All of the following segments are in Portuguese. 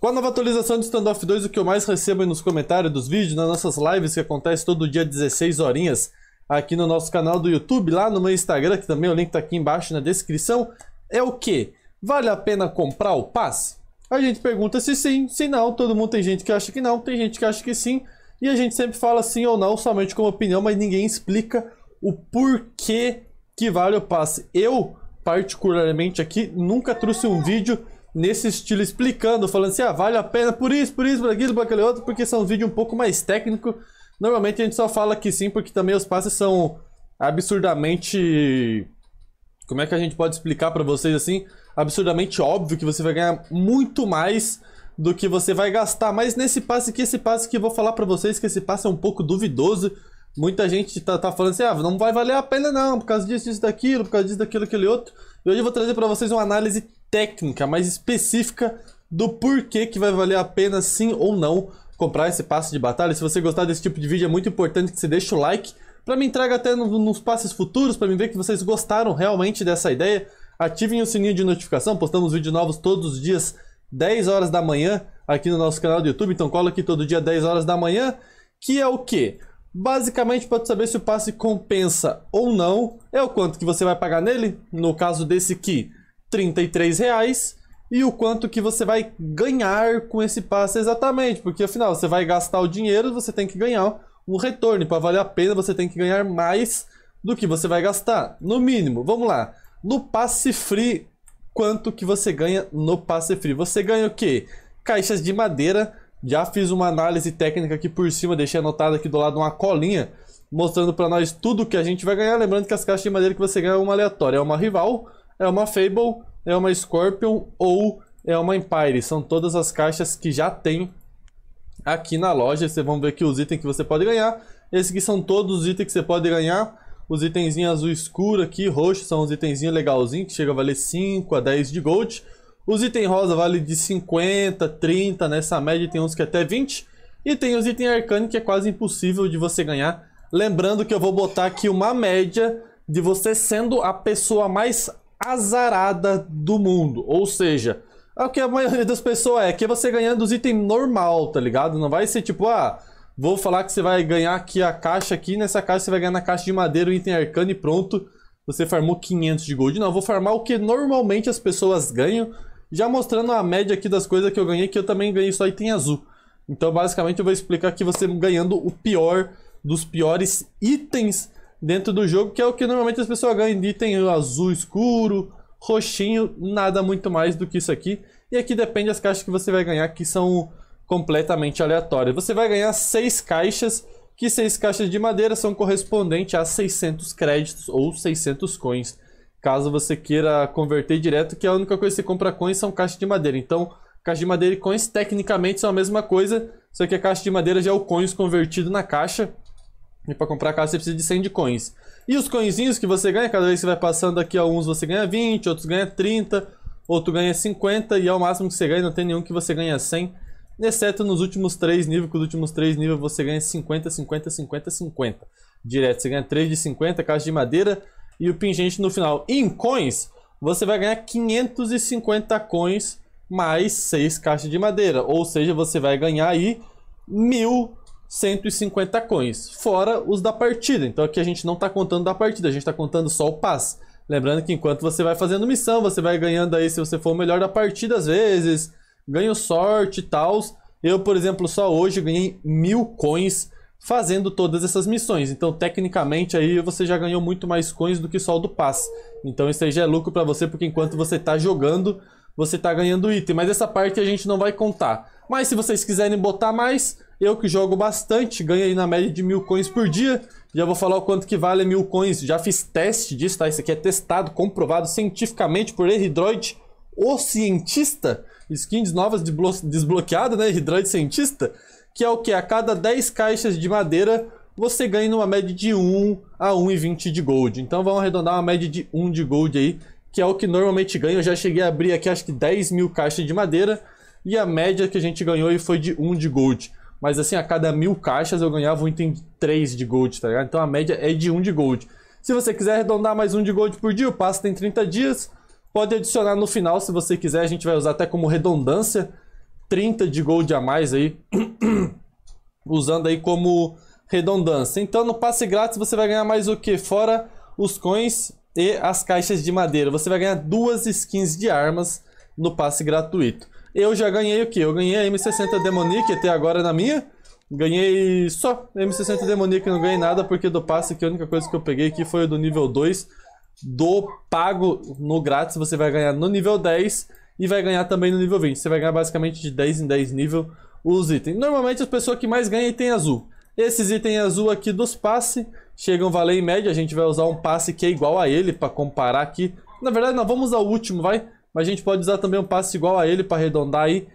Com a nova atualização de Standoff 2, o que eu mais recebo nos comentários dos vídeos, nas nossas lives que acontece todo dia 16 horinhas, aqui no nosso canal do YouTube, lá no meu Instagram, que também o link tá aqui embaixo na descrição, é o que? Vale a pena comprar o passe? A gente pergunta se sim, se não, todo mundo tem gente que acha que não, tem gente que acha que sim, e a gente sempre fala sim ou não, somente como opinião, mas ninguém explica o porquê que vale o passe. Eu, particularmente aqui, nunca trouxe um vídeo nesse estilo explicando, falando assim, ah, vale a pena por isso, por isso, por aquilo, por aquele outro, porque são vídeos um pouco mais técnico. Normalmente a gente só fala que sim, porque também os passes são absurdamente como é que a gente pode explicar para vocês assim? Absurdamente óbvio que você vai ganhar muito mais do que você vai gastar, mas nesse passe aqui, esse passe que eu vou falar para vocês que esse passe é um pouco duvidoso. Muita gente tá, tá falando assim, ah, não vai valer a pena não, por causa disso, disso, daquilo, por causa disso, daquilo, aquele outro. E hoje eu vou trazer para vocês uma análise técnica mais específica do porquê que vai valer a pena sim ou não comprar esse passe de batalha. Se você gostar desse tipo de vídeo, é muito importante que você deixe o like para me entregar até nos passes futuros, para me ver que vocês gostaram realmente dessa ideia. Ativem o sininho de notificação, postamos vídeos novos todos os dias, 10 horas da manhã, aqui no nosso canal do YouTube. Então cola aqui todo dia, 10 horas da manhã, que é o quê? Basicamente, para saber se o passe compensa ou não, é o quanto que você vai pagar nele. No caso desse que 33 reais e o quanto que você vai ganhar com esse passe exatamente, porque afinal você vai gastar o dinheiro, você tem que ganhar um retorno, para valer a pena você tem que ganhar mais do que você vai gastar, no mínimo. Vamos lá. No passe free, quanto que você ganha no passe free? Você ganha o quê? Caixas de madeira. Já fiz uma análise técnica aqui por cima, deixei anotado aqui do lado uma colinha mostrando para nós tudo que a gente vai ganhar, lembrando que as caixas de madeira que você ganha é uma aleatória, é uma rival é uma Fable, é uma Scorpion ou é uma Empire. São todas as caixas que já tem aqui na loja. Vocês vão ver aqui os itens que você pode ganhar. Esses aqui são todos os itens que você pode ganhar. Os itenzinhos azul escuro aqui, roxo, são os itenzinhos legalzinhos, que chega a valer 5 a 10 de gold. Os itens rosa vale de 50, 30, nessa média tem uns que até 20. E tem os itens arcânicos que é quase impossível de você ganhar. Lembrando que eu vou botar aqui uma média de você sendo a pessoa mais azarada do mundo. Ou seja, é o que a maioria das pessoas é, que é você ganhando os itens normal, tá ligado? Não vai ser tipo, ah, vou falar que você vai ganhar aqui a caixa aqui, nessa caixa você vai ganhar na caixa de madeira o item arcano e pronto. Você farmou 500 de gold. Não, vou farmar o que normalmente as pessoas ganham. Já mostrando a média aqui das coisas que eu ganhei, que eu também ganhei só item azul. Então, basicamente, eu vou explicar que você ganhando o pior dos piores itens dentro do jogo, que é o que normalmente as pessoas ganham de item azul escuro, roxinho, nada muito mais do que isso aqui. E aqui depende as caixas que você vai ganhar, que são completamente aleatórias. Você vai ganhar seis caixas, que seis caixas de madeira são correspondentes a 600 créditos ou 600 coins. Caso você queira converter direto, que a única coisa que você compra coins são caixas de madeira. Então, caixa de madeira e coins tecnicamente são a mesma coisa, só que a caixa de madeira já é o coins convertido na caixa. E para comprar casa você precisa de 100 de coins. E os coinzinhos que você ganha, cada vez que você vai passando aqui, alguns você ganha 20, outros ganha 30, outro ganha 50 e é o máximo que você ganha, não tem nenhum que você ganha 100. Exceto nos últimos 3 níveis, que os últimos 3 níveis você ganha 50, 50, 50, 50. Direto, você ganha 3 de 50, caixa de madeira e o pingente no final. E em coins, você vai ganhar 550 coins mais 6 caixas de madeira. Ou seja, você vai ganhar aí 1000 150 coins, fora os da partida. Então aqui a gente não está contando da partida, a gente está contando só o passe. Lembrando que enquanto você vai fazendo missão, você vai ganhando aí, se você for o melhor da partida às vezes, ganho sorte e tal. Eu, por exemplo, só hoje ganhei mil coins fazendo todas essas missões. Então, tecnicamente, aí você já ganhou muito mais coins do que só o do passe. Então, isso aí já é lucro para você, porque enquanto você está jogando, você está ganhando item. Mas essa parte a gente não vai contar. Mas se vocês quiserem botar mais, eu que jogo bastante, ganho aí na média de mil coins por dia. Já vou falar o quanto que vale mil coins. Já fiz teste disso, tá? Isso aqui é testado, comprovado cientificamente por Eridroid, o cientista. Skins novas desbloqueadas, né? Eridroid cientista. Que é o que? A cada 10 caixas de madeira, você ganha numa média de 1 a 1,20 de gold. Então vamos arredondar uma média de 1 de gold aí, que é o que normalmente ganha. Eu já cheguei a abrir aqui acho que 10 mil caixas de madeira. E a média que a gente ganhou aí foi de 1 de gold. Mas assim, a cada mil caixas eu ganhava um item 3 de gold, tá ligado? Então a média é de 1 de gold. Se você quiser arredondar mais um de gold por dia, o passo tem 30 dias. Pode adicionar no final, se você quiser, a gente vai usar até como redundância 30 de gold a mais aí, usando aí como redundância. Então no passe grátis você vai ganhar mais o que? Fora os coins e as caixas de madeira. Você vai ganhar duas skins de armas no passe gratuito. Eu já ganhei o quê? Eu ganhei a M60 Demonic até agora na minha. Ganhei só M60 Demonic, não ganhei nada, porque do passe que a única coisa que eu peguei aqui foi do nível 2. Do pago no grátis, você vai ganhar no nível 10 e vai ganhar também no nível 20. Você vai ganhar basicamente de 10 em 10 nível os itens. Normalmente as pessoas que mais ganham é azul. Esses itens azul aqui dos passe chegam valer em média. A gente vai usar um passe que é igual a ele para comparar aqui. Na verdade, nós vamos usar o último, vai? Mas a gente pode usar também um passe igual a ele para arredondar aí.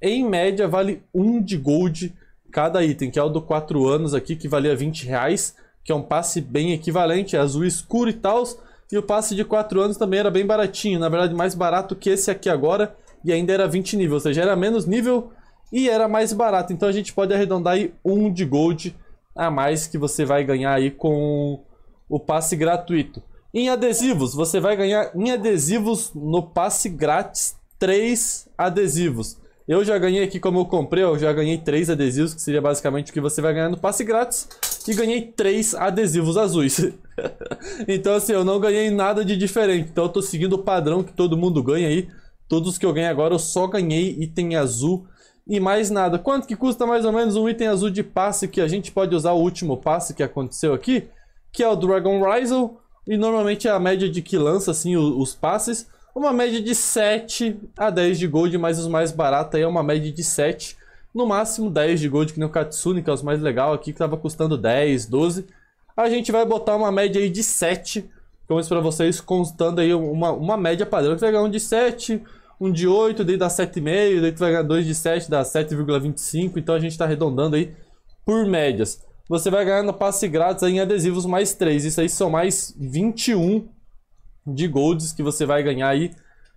Em média, vale 1 de gold cada item, que é o do 4 anos aqui, que valia 20 reais, que é um passe bem equivalente, é azul escuro e tal. E o passe de 4 anos também era bem baratinho, na verdade mais barato que esse aqui agora, e ainda era 20 nível, ou seja, era menos nível e era mais barato. Então a gente pode arredondar aí 1 de gold a mais que você vai ganhar aí com o passe gratuito. Em adesivos, você vai ganhar em adesivos no passe grátis três adesivos. Eu já ganhei aqui, como eu comprei, eu já ganhei três adesivos, que seria basicamente o que você vai ganhar no passe grátis. E ganhei três adesivos azuis. então, assim, eu não ganhei nada de diferente. Então, eu tô seguindo o padrão que todo mundo ganha aí. Todos que eu ganhei agora, eu só ganhei item azul e mais nada. Quanto que custa mais ou menos um item azul de passe que a gente pode usar o último passe que aconteceu aqui? Que é o Dragon Risle. E normalmente a média de que lança assim os, passes, uma média de 7 a 10 de gold, mas os mais baratos aí é uma média de 7. No máximo 10 de gold, que nem o Katsune, que é os mais legal aqui, que tava custando 10, 12. A gente vai botar uma média aí de 7. Como isso para vocês, constando aí uma, uma média padrão. Que vai ganhar um de 7, um de 8, daí dá 7,5, daí tu vai ganhar 2 de 7, dá 7,25. Então a gente tá arredondando aí por médias você vai ganhar no passe grátis em adesivos mais 3. Isso aí são mais 21 de golds que você vai ganhar aí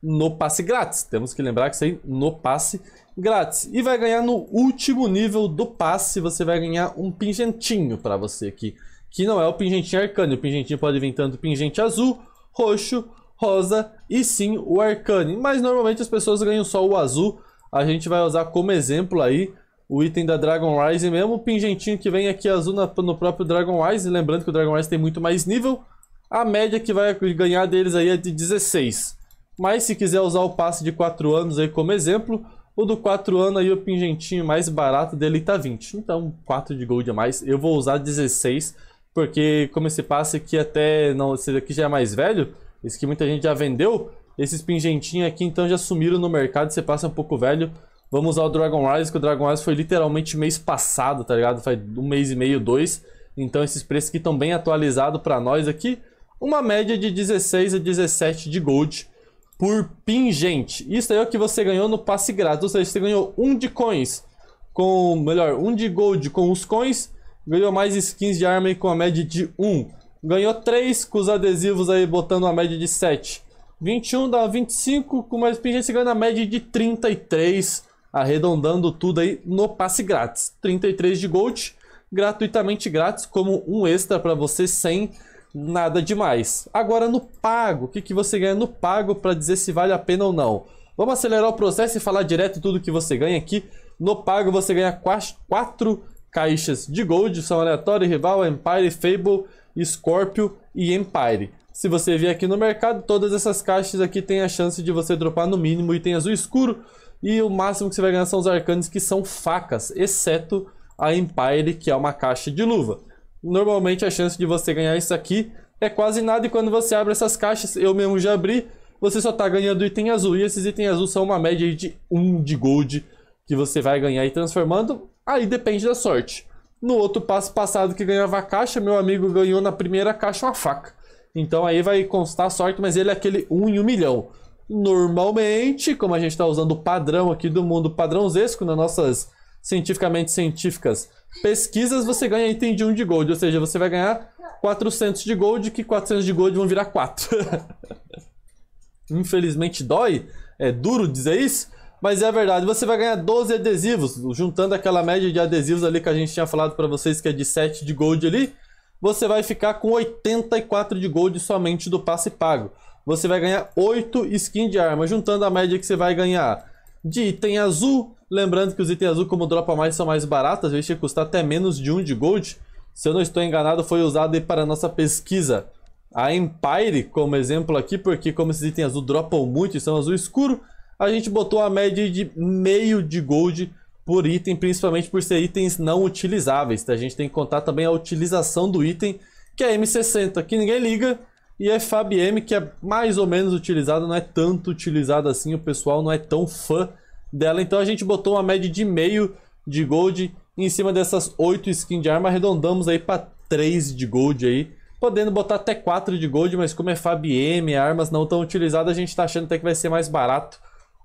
no passe grátis. Temos que lembrar que isso aí no passe grátis. E vai ganhar no último nível do passe, você vai ganhar um pingentinho para você aqui. Que não é o pingentinho arcane. O pingentinho pode vir tanto pingente azul, roxo, rosa e sim o arcane. Mas normalmente as pessoas ganham só o azul. A gente vai usar como exemplo aí o item da Dragon Rise, mesmo o pingentinho que vem aqui azul na, no próprio Dragon Rise, lembrando que o Dragon Rise tem muito mais nível, a média que vai ganhar deles aí é de 16. Mas se quiser usar o passe de 4 anos aí como exemplo, o do 4 anos aí o pingentinho mais barato dele tá 20. Então 4 de gold a mais, eu vou usar 16, porque como esse passe aqui até, não, esse daqui já é mais velho, esse que muita gente já vendeu, esses pingentinhos aqui então já sumiram no mercado, esse passe é um pouco velho, Vamos usar o Dragon Rise, que o Dragon Rise foi literalmente mês passado, tá ligado? Faz um mês e meio, dois. Então esses preços que estão bem atualizados para nós aqui. Uma média de 16 a 17 de gold por pingente. Isso aí é o que você ganhou no passe grátis. Ou seja, você ganhou um de coins com... Melhor, um de gold com os coins. Ganhou mais skins de arma aí com a média de 1. Ganhou 3 com os adesivos aí botando uma média de 7. 21 dá 25, com mais pingente você ganha na média de 33 arredondando tudo aí no passe grátis. 33 de gold, gratuitamente grátis, como um extra para você sem nada demais. Agora no pago, o que, que você ganha no pago para dizer se vale a pena ou não? Vamos acelerar o processo e falar direto tudo que você ganha aqui. No pago você ganha 4 caixas de gold, são aleatório, rival, Empire, Fable, Scorpio e Empire. Se você vier aqui no mercado, todas essas caixas aqui tem a chance de você dropar no mínimo item azul escuro, e o máximo que você vai ganhar são os arcanos que são facas, exceto a Empire, que é uma caixa de luva. Normalmente a chance de você ganhar isso aqui é quase nada e quando você abre essas caixas, eu mesmo já abri, você só está ganhando item azul. E esses itens azul são uma média de 1 um de gold que você vai ganhar e transformando, aí depende da sorte. No outro passo passado que ganhava a caixa, meu amigo ganhou na primeira caixa uma faca. Então aí vai constar sorte, mas ele é aquele 1 em 1 um milhão normalmente, como a gente está usando o padrão aqui do mundo padrãozesco nas nossas cientificamente científicas pesquisas, você ganha item de 1 de gold, ou seja, você vai ganhar 400 de gold, que 400 de gold vão virar 4. Infelizmente dói, é duro dizer isso, mas é verdade, você vai ganhar 12 adesivos, juntando aquela média de adesivos ali que a gente tinha falado para vocês que é de 7 de gold ali, você vai ficar com 84 de gold somente do passe pago você vai ganhar 8 skins de arma, juntando a média que você vai ganhar de item azul. Lembrando que os itens azul, como dropa mais, são mais baratas, às vezes custar até menos de 1 de gold. Se eu não estou enganado, foi usado para nossa pesquisa a Empire como exemplo aqui, porque como esses itens azul dropam muito e são azul escuro, a gente botou a média de meio de gold por item, principalmente por ser itens não utilizáveis. Tá? A gente tem que contar também a utilização do item, que é M60, que ninguém liga, e FabM, que é mais ou menos utilizada, não é tanto utilizada assim, o pessoal não é tão fã dela. Então a gente botou uma média de meio de gold em cima dessas 8 skins de arma, arredondamos aí para 3 de gold aí. Podendo botar até 4 de gold, mas como é FabM, armas não tão utilizadas, a gente está achando até que vai ser mais barato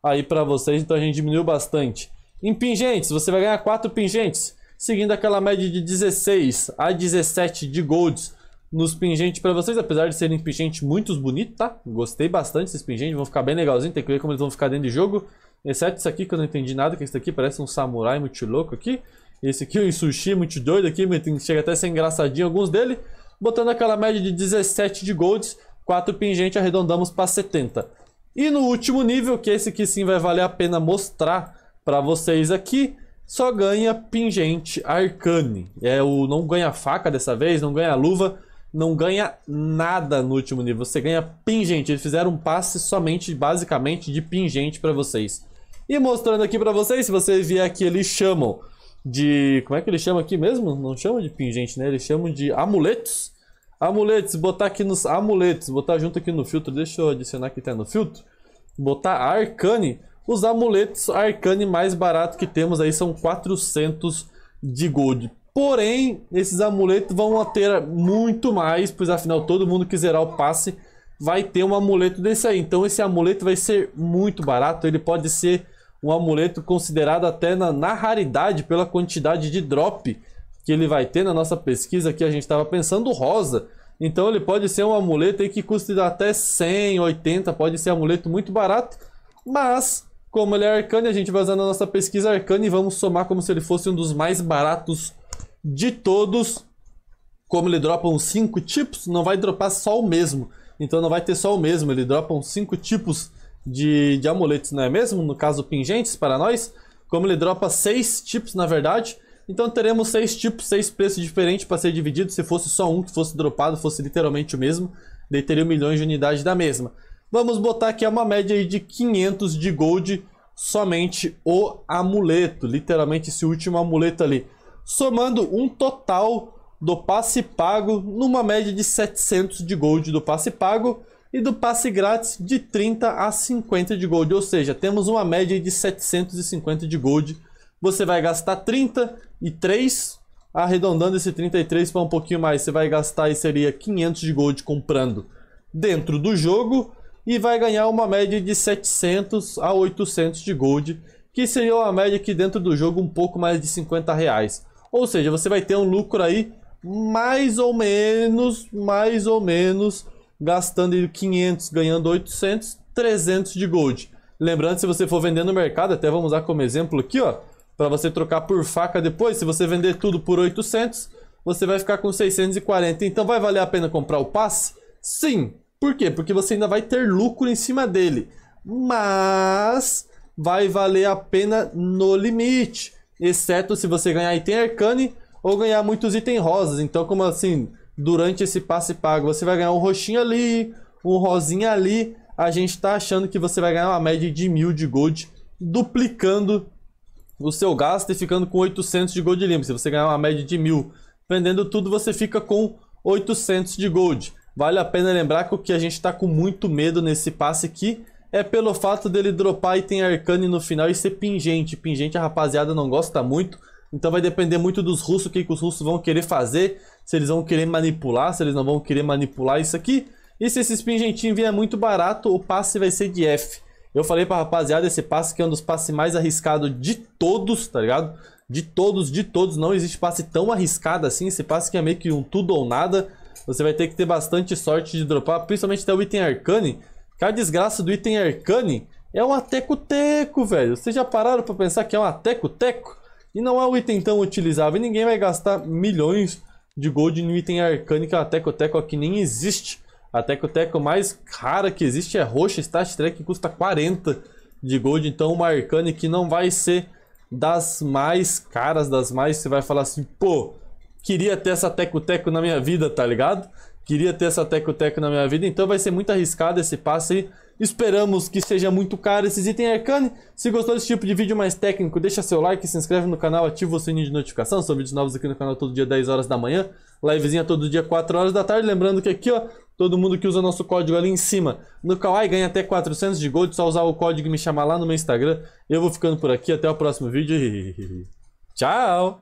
aí para vocês, então a gente diminuiu bastante. Em pingentes, você vai ganhar 4 pingentes, seguindo aquela média de 16 a 17 de golds nos pingentes para vocês, apesar de serem pingentes muito bonitos, tá? Gostei bastante desses pingentes, vão ficar bem legalzinho, tem que ver como eles vão ficar dentro de jogo. Exceto isso aqui que eu não entendi nada, que esse aqui parece um samurai muito louco aqui. Esse aqui, o sushi muito doido aqui, chega até a ser engraçadinho alguns dele. Botando aquela média de 17 de golds, 4 pingentes arredondamos para 70. E no último nível, que esse aqui sim vai valer a pena mostrar para vocês aqui, só ganha pingente arcane. É o não ganha faca dessa vez, não ganha luva, não ganha nada no último nível. Você ganha pingente. Eles fizeram um passe somente, basicamente, de pingente para vocês. E mostrando aqui para vocês, se vocês vier aqui, eles chamam de... Como é que eles chamam aqui mesmo? Não chamam de pingente, né? Eles chamam de amuletos. Amuletos, botar aqui nos amuletos, botar junto aqui no filtro. Deixa eu adicionar aqui até no filtro. Botar arcane. Os amuletos arcane mais barato que temos aí são 400 de gold. Porém, esses amuletos vão ter muito mais, pois afinal todo mundo que zerar o passe vai ter um amuleto desse aí. Então esse amuleto vai ser muito barato, ele pode ser um amuleto considerado até na, na raridade pela quantidade de drop que ele vai ter na nossa pesquisa que a gente estava pensando rosa. Então ele pode ser um amuleto aí que custe até 100, 80, pode ser um amuleto muito barato, mas como ele é arcano a gente vai usar na nossa pesquisa arcana e vamos somar como se ele fosse um dos mais baratos de todos, como ele dropa uns 5 tipos, não vai dropar só o mesmo. Então não vai ter só o mesmo, ele dropa uns 5 tipos de, de amuletos, não é mesmo? No caso, pingentes para nós. Como ele dropa 6 tipos, na verdade. Então teremos 6 tipos, 6 preços diferentes para ser dividido. Se fosse só um que fosse dropado, fosse literalmente o mesmo, daí teria milhões de unidades da mesma. Vamos botar aqui é uma média de 500 de gold somente o amuleto, literalmente esse último amuleto ali somando um total do passe pago numa média de 700 de gold do passe pago e do passe grátis de 30 a 50 de gold, ou seja, temos uma média de 750 de gold. Você vai gastar 33, arredondando esse 33 para um pouquinho mais, você vai gastar e seria 500 de gold comprando dentro do jogo e vai ganhar uma média de 700 a 800 de gold, que seria uma média aqui dentro do jogo um pouco mais de 50 reais. Ou seja, você vai ter um lucro aí mais ou menos, mais ou menos, gastando 500, ganhando 800, 300 de gold. Lembrando, se você for vender no mercado, até vamos usar como exemplo aqui, ó, para você trocar por faca depois, se você vender tudo por 800, você vai ficar com 640. Então vai valer a pena comprar o passe? Sim. Por quê? Porque você ainda vai ter lucro em cima dele. Mas vai valer a pena no limite exceto se você ganhar item arcane ou ganhar muitos itens rosas. Então, como assim, durante esse passe pago, você vai ganhar um roxinho ali, um rosinha ali. A gente está achando que você vai ganhar uma média de mil de gold, duplicando o seu gasto e ficando com 800 de gold limpo. Se você ganhar uma média de mil, vendendo tudo, você fica com 800 de gold. Vale a pena lembrar que o que a gente está com muito medo nesse passe aqui é pelo fato dele dropar item arcane no final e ser pingente. Pingente a rapaziada não gosta muito, então vai depender muito dos russos, o que, que os russos vão querer fazer, se eles vão querer manipular, se eles não vão querer manipular isso aqui. E se esse pingentinho vier muito barato, o passe vai ser de F. Eu falei pra rapaziada, esse passe que é um dos passes mais arriscados de todos, tá ligado? De todos, de todos, não existe passe tão arriscado assim, esse passe que é meio que um tudo ou nada. Você vai ter que ter bastante sorte de dropar, principalmente até o item Arcane, a desgraça do item Arcane é um ateco-teco, velho. Vocês já pararam pra pensar que é um ateco-teco? E não é um item tão utilizável. Ninguém vai gastar milhões de gold no item Arcane, que é um ateco-teco que nem existe. A Teco-Teco mais rara que existe é roxa, Star Trek, que custa 40 de gold. Então uma Arcane que não vai ser das mais caras, das mais... Você vai falar assim, pô, queria ter essa Teco-Teco na minha vida, tá ligado? Queria ter essa teco-teco na minha vida, então vai ser muito arriscado esse passe aí. Esperamos que seja muito caro esses itens Arcane. Se gostou desse tipo de vídeo mais técnico, deixa seu like, se inscreve no canal, ativa o sininho de notificação. São vídeos novos aqui no canal todo dia 10 horas da manhã. Livezinha todo dia 4 horas da tarde. Lembrando que aqui, ó, todo mundo que usa nosso código ali em cima no Kawaii ganha até 400 de gold. Só usar o código e me chamar lá no meu Instagram. Eu vou ficando por aqui. Até o próximo vídeo e... Tchau!